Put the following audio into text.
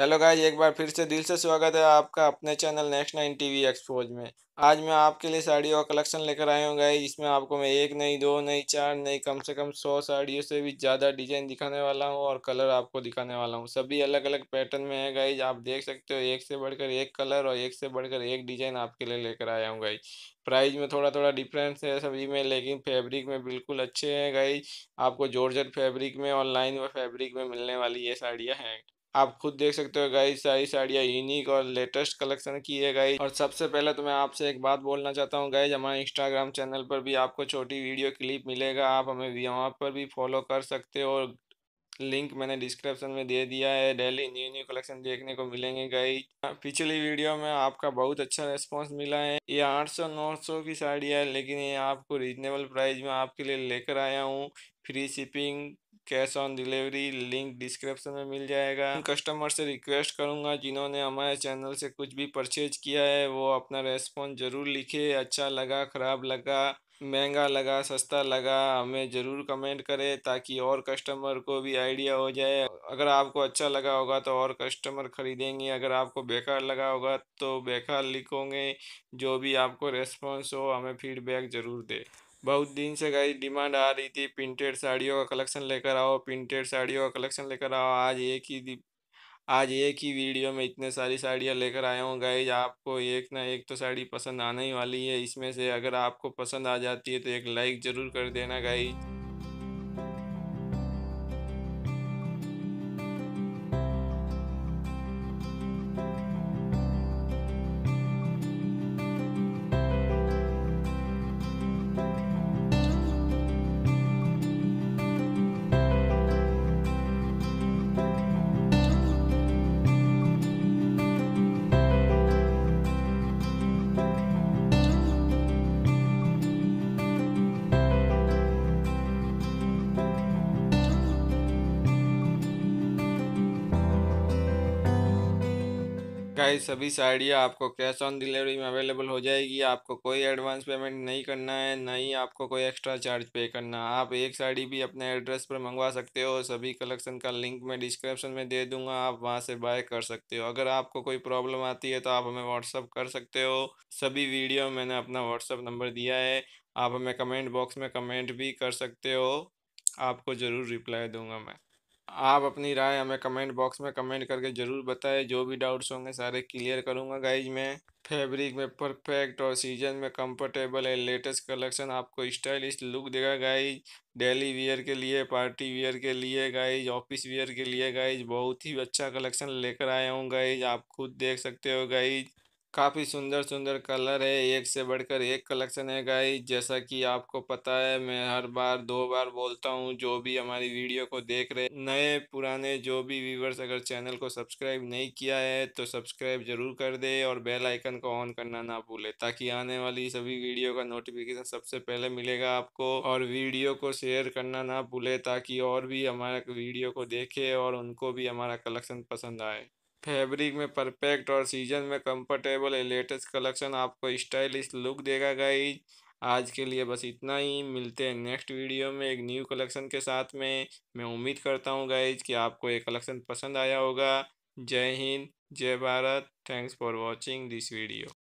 hello guys एक बार फिर से दिल से स्वागत है आपका अपने channel next nine T V expose में आज मैं आपके लिए साड़ियों का कलेक्शन लेकर आया हूँ गाइज इसमें आपको मैं एक नई दो नई चार नहीं कम से कम सौ साड़ियों से भी ज़्यादा डिजाइन दिखाने वाला हूँ और कलर आपको दिखाने वाला हूँ सभी अलग अलग पैटर्न में है गाइज आप देख सकते हो एक से बढ़कर एक कलर और एक से बढ़कर एक डिजाइन आपके लिए लेकर आया हूँ गाइज प्राइस में थोड़ा थोड़ा डिफरेंस है सभी में लेकिन फैब्रिक में बिल्कुल अच्छे हैं गाइज आपको जोर फैब्रिक में और लाइन व फैब्रिक में मिलने वाली ये साड़ियाँ हैं आप खुद देख सकते हो गाइस सारी साड़ियाँ यूनिक और लेटेस्ट कलेक्शन की है गाइस और सबसे पहले तो मैं आपसे एक बात बोलना चाहता हूँ गाइस हमारे इंस्टाग्राम चैनल पर भी आपको छोटी वीडियो क्लिप मिलेगा आप हमें वहाँ पर भी फॉलो कर सकते हो और लिंक मैंने डिस्क्रिप्शन में दे दिया है डेली न्यू न्यू कलेक्शन देखने को मिलेंगे गाइस हाँ, पिछली वीडियो में आपका बहुत अच्छा रिस्पॉन्स मिला है ये नौ सौ की साड़ी है लेकिन ये आपको रीजनेबल प्राइस में आपके लिए लेकर आया हूँ free shipping cash on delivery link description में मिल जाएगा कस्टमर से रिक्वेस्ट करूँगा जिन्होंने हमारे चैनल से कुछ भी परचेज किया है वो अपना रेस्पॉन्स ज़रूर लिखे अच्छा लगा ख़राब लगा महंगा लगा सस्ता लगा हमें ज़रूर कमेंट करें ताकि और कस्टमर को भी आइडिया हो जाए अगर आपको अच्छा लगा होगा तो और कस्टमर ख़रीदेंगे अगर आपको बेकार लगा होगा तो बेकार लिखोगे जो भी आपको रेस्पॉन्स हो हमें फीडबैक ज़रूर दे बहुत दिन से गई डिमांड आ रही थी प्रिंटेड साड़ियों का कलेक्शन लेकर आओ प्रिंटेड साड़ियों का कलेक्शन लेकर आओ आज एक ही आज एक ही वीडियो में इतने सारी साड़ियाँ लेकर आया हूँ गाइज आपको एक ना एक तो साड़ी पसंद आने ही वाली है इसमें से अगर आपको पसंद आ जाती है तो एक लाइक ज़रूर कर देना गाइज गाइस सभी साड़ियाँ आपको कैश ऑन डिलीवरी में अवेलेबल हो जाएगी आपको कोई एडवांस पेमेंट नहीं करना है ना ही आपको कोई एक्स्ट्रा चार्ज पे करना आप एक साड़ी भी अपने एड्रेस पर मंगवा सकते हो सभी कलेक्शन का लिंक मैं डिस्क्रिप्शन में दे दूंगा आप वहां से बाय कर सकते हो अगर आपको कोई प्रॉब्लम आती है तो आप हमें व्हाट्सअप कर सकते हो सभी वीडियो में मैंने अपना व्हाट्सअप नंबर दिया है आप हमें कमेंट बॉक्स में कमेंट भी कर सकते हो आपको ज़रूर रिप्लाई दूंगा मैं आप अपनी राय हमें कमेंट बॉक्स में कमेंट करके ज़रूर बताएं जो भी डाउट्स होंगे सारे क्लियर करूंगा गाइज मैं फैब्रिक में परफेक्ट और सीजन में कंफर्टेबल है लेटेस्ट कलेक्शन आपको स्टाइलिश लुक देगा गाइज डेली वियर के लिए पार्टी वियर के लिए गाइज ऑफिस वियर के लिए गाइज बहुत ही अच्छा कलेक्शन लेकर आया हूँ गाइज आप खुद देख सकते हो गाइज काफ़ी सुंदर सुंदर कलर है एक से बढ़कर एक कलेक्शन है गाई जैसा कि आपको पता है मैं हर बार दो बार बोलता हूँ जो भी हमारी वीडियो को देख रहे नए पुराने जो भी व्यूवर्स अगर चैनल को सब्सक्राइब नहीं किया है तो सब्सक्राइब जरूर कर दे और बेल आइकन को ऑन करना ना भूले ताकि आने वाली सभी वीडियो का नोटिफिकेशन सबसे पहले मिलेगा आपको और वीडियो को शेयर करना ना भूले ताकि और भी हमारा वीडियो को देखे और उनको भी हमारा कलेक्शन पसंद आए फैब्रिक में परफेक्ट और सीजन में कंफर्टेबल है लेटेस्ट कलेक्शन आपको स्टाइलिश लुक देगा गाइज आज के लिए बस इतना ही मिलते हैं नेक्स्ट वीडियो में एक न्यू कलेक्शन के साथ में मैं उम्मीद करता हूँ गाइज कि आपको ये कलेक्शन पसंद आया होगा जय हिंद जय Bharat thanks for watching this video